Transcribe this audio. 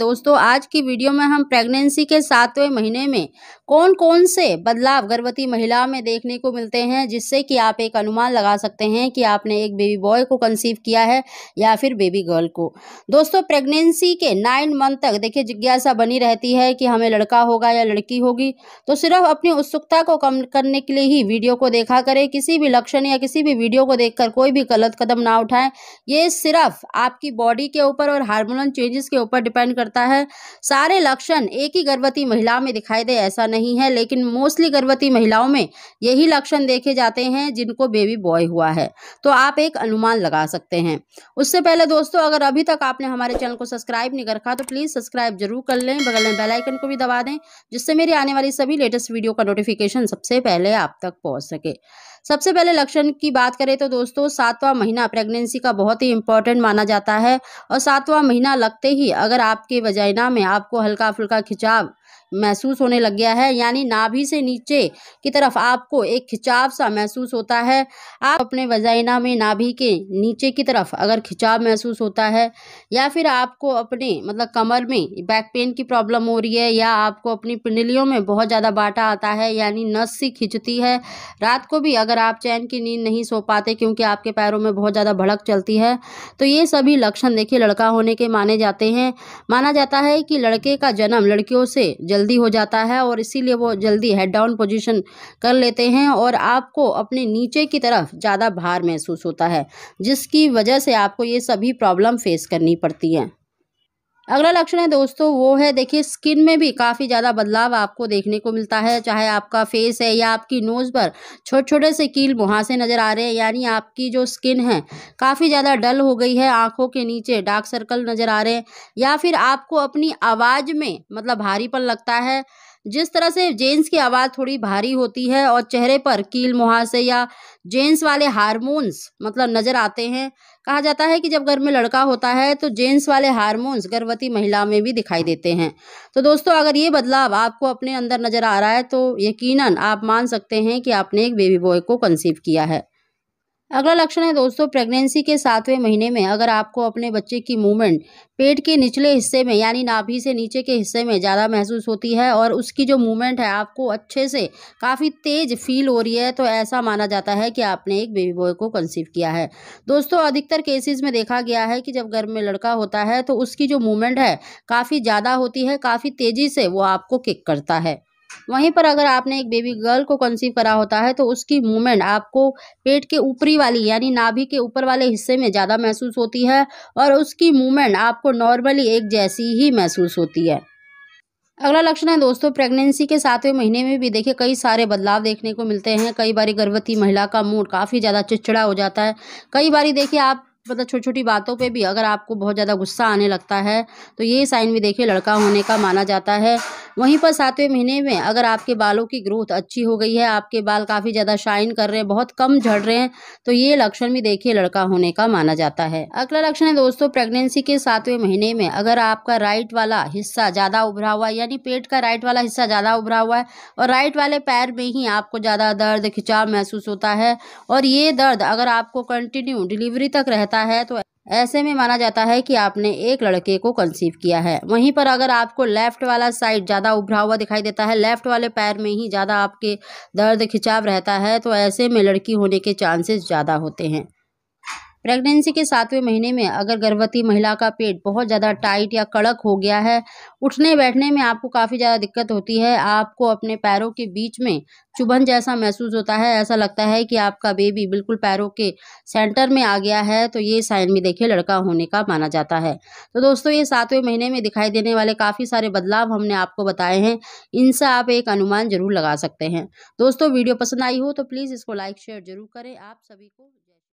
दोस्तों आज की वीडियो में हम प्रेगनेंसी के सातवें महीने में कौन कौन से बदलाव गर्भवती महिला में देखने को मिलते हैं जिससे कि आप एक अनुमान लगा सकते हैं कि आपने एक बेबी बॉय को कंसीव किया है या फिर बेबी गर्ल को दोस्तों प्रेगनेंसी के नाइन मंथ तक देखिए जिज्ञासा बनी रहती है कि हमें लड़का होगा या लड़की होगी तो सिर्फ अपनी उत्सुकता को कम करने के लिए ही वीडियो को देखा करें किसी भी लक्षण या किसी भी वीडियो को देख कोई भी गलत कदम ना उठाएं ये सिर्फ आपकी बॉडी के ऊपर और हार्मोनल चेंजेस के ऊपर डिपेंड करता है सारे लक्षण एक ही गर्भवती महिला में दिखाई दे ऐसा नहीं है लेकिन मोस्टली गर्भवती महिलाओं में यही लक्षण देखे जाते हैं जिनको बेबी बॉय हुआ है तो आप एक अनुमान लगा सकते हैं उससे पहले दोस्तों अगर अभी तक आपने हमारे चैनल को सब्सक्राइब नहीं रखा तो प्लीज़ सब्सक्राइब जरूर कर लें बगल में बेलाइकन को भी दबा दें जिससे मेरी आने वाली सभी लेटेस्ट वीडियो का नोटिफिकेशन सबसे पहले आप तक पहुँच सके सबसे पहले लक्षण की बात करें तो दोस्तों सातवां महीना प्रेगनेंसी का बहुत ही इंपॉर्टेंट माना जाता है और सातवां महीना लगते ही अगर आपके के बजाय ना में आपको हल्का फुल्का खिंचाव महसूस होने लग गया है यानी नाभि से नीचे की तरफ आपको एक खिंचाव सा महसूस होता है आप अपने वजाइना में नाभि के नीचे की तरफ अगर खिंचाव महसूस होता है या फिर आपको अपने मतलब कमर में बैक पेन की प्रॉब्लम हो रही है या आपको अपनी पिंडलियों में बहुत ज़्यादा बाटा आता है यानी नस सी खिंचती है रात को भी अगर आप चैन की नींद नहीं सो पाते क्योंकि आपके पैरों में बहुत ज़्यादा भड़क चलती है तो ये सभी लक्षण देखिए लड़का होने के माने जाते हैं माना जाता है कि लड़के का जन्म लड़कियों से जल्दी हो जाता है और इसीलिए वो जल्दी हेड डाउन पोजीशन कर लेते हैं और आपको अपने नीचे की तरफ ज़्यादा भार महसूस होता है जिसकी वजह से आपको ये सभी प्रॉब्लम फेस करनी पड़ती हैं अगला लक्षण है दोस्तों वो है देखिए स्किन में भी काफ़ी ज़्यादा बदलाव आपको देखने को मिलता है चाहे आपका फेस है या आपकी नोज़ पर छोटे छोटे से कील मुहासे नज़र आ रहे हैं यानी आपकी जो स्किन है काफ़ी ज़्यादा डल हो गई है आँखों के नीचे डार्क सर्कल नज़र आ रहे हैं या फिर आपको अपनी आवाज़ में मतलब भारीपन लगता है जिस तरह से जेंट्स की आवाज़ थोड़ी भारी होती है और चेहरे पर कील मुहासे या जेंट्स वाले हारमोन्स मतलब नज़र आते हैं कहा जाता है कि जब घर में लड़का होता है तो जेंट्स वाले हारमोन्स गर्भवती महिला में भी दिखाई देते हैं तो दोस्तों अगर ये बदलाव आपको अपने अंदर नज़र आ रहा है तो यकीन आप मान सकते हैं कि आपने एक बेबी बॉय को कंसीव किया है अगला लक्षण है दोस्तों प्रेगनेंसी के सातवें महीने में अगर आपको अपने बच्चे की मूवमेंट पेट के निचले हिस्से में यानी नाभि से नीचे के हिस्से में ज़्यादा महसूस होती है और उसकी जो मूवमेंट है आपको अच्छे से काफ़ी तेज फील हो रही है तो ऐसा माना जाता है कि आपने एक बेबी बॉय को कंसीव किया है दोस्तों अधिकतर केसेस में देखा गया है कि जब गर्भ में लड़का होता है तो उसकी जो मूवमेंट है काफ़ी ज़्यादा होती है काफ़ी तेज़ी से वो आपको किक करता है वहीं पर अगर आपने एक बेबी गर्ल को कंसीव करा होता है तो उसकी मूवमेंट आपको पेट के ऊपरी वाली यानी नाभि के ऊपर वाले हिस्से में ज़्यादा महसूस होती है और उसकी मूवमेंट आपको नॉर्मली एक जैसी ही महसूस होती है अगला लक्षण है दोस्तों प्रेगनेंसी के सातवें महीने में भी देखिए कई सारे बदलाव देखने को मिलते हैं कई बार गर्भवती महिला का मूड काफ़ी ज़्यादा चिड़चिड़ा हो जाता है कई बार देखिए आप मतलब छोटी छोटी बातों पे भी अगर आपको बहुत ज़्यादा गुस्सा आने लगता है तो ये साइन भी देखिए लड़का होने का माना जाता है वहीं पर सातवें महीने में अगर आपके बालों की ग्रोथ अच्छी हो गई है आपके बाल काफ़ी ज़्यादा शाइन कर रहे हैं बहुत कम झड़ रहे हैं तो ये लक्षण भी देखिए लड़का होने का माना जाता है अगला लक्षण है दोस्तों प्रेगनेंसी के सातवें महीने में अगर आपका राइट वाला हिस्सा ज़्यादा उभरा हुआ है यानी पेट का राइट वाला हिस्सा ज़्यादा उभरा हुआ है और राइट वाले पैर में ही आपको ज़्यादा दर्द खिंचाव महसूस होता है और ये दर्द अगर आपको कंटिन्यू डिलीवरी तक रहता है तो ऐसे में माना जाता है कि आपने एक लड़के को कंसीव किया है वहीं पर अगर आपको लेफ़्ट वाला साइड ज़्यादा उभरा हुआ दिखाई देता है लेफ़्ट वाले पैर में ही ज़्यादा आपके दर्द खिंचाव रहता है तो ऐसे में लड़की होने के चांसेस ज़्यादा होते हैं प्रेगनेंसी के सातवें महीने में अगर गर्भवती महिला का पेट बहुत ज़्यादा टाइट या कड़क हो गया है उठने बैठने में आपको काफ़ी ज़्यादा दिक्कत होती है आपको अपने पैरों के बीच में चुभन जैसा महसूस होता है ऐसा लगता है कि आपका बेबी बिल्कुल पैरों के सेंटर में आ गया है तो ये साइन भी देखिए लड़का होने का माना जाता है तो दोस्तों ये सातवें महीने में दिखाई देने वाले काफ़ी सारे बदलाव हमने आपको बताए हैं इनसे आप एक अनुमान जरूर लगा सकते हैं दोस्तों वीडियो पसंद आई हो तो प्लीज़ इसको लाइक शेयर जरूर करें आप सभी को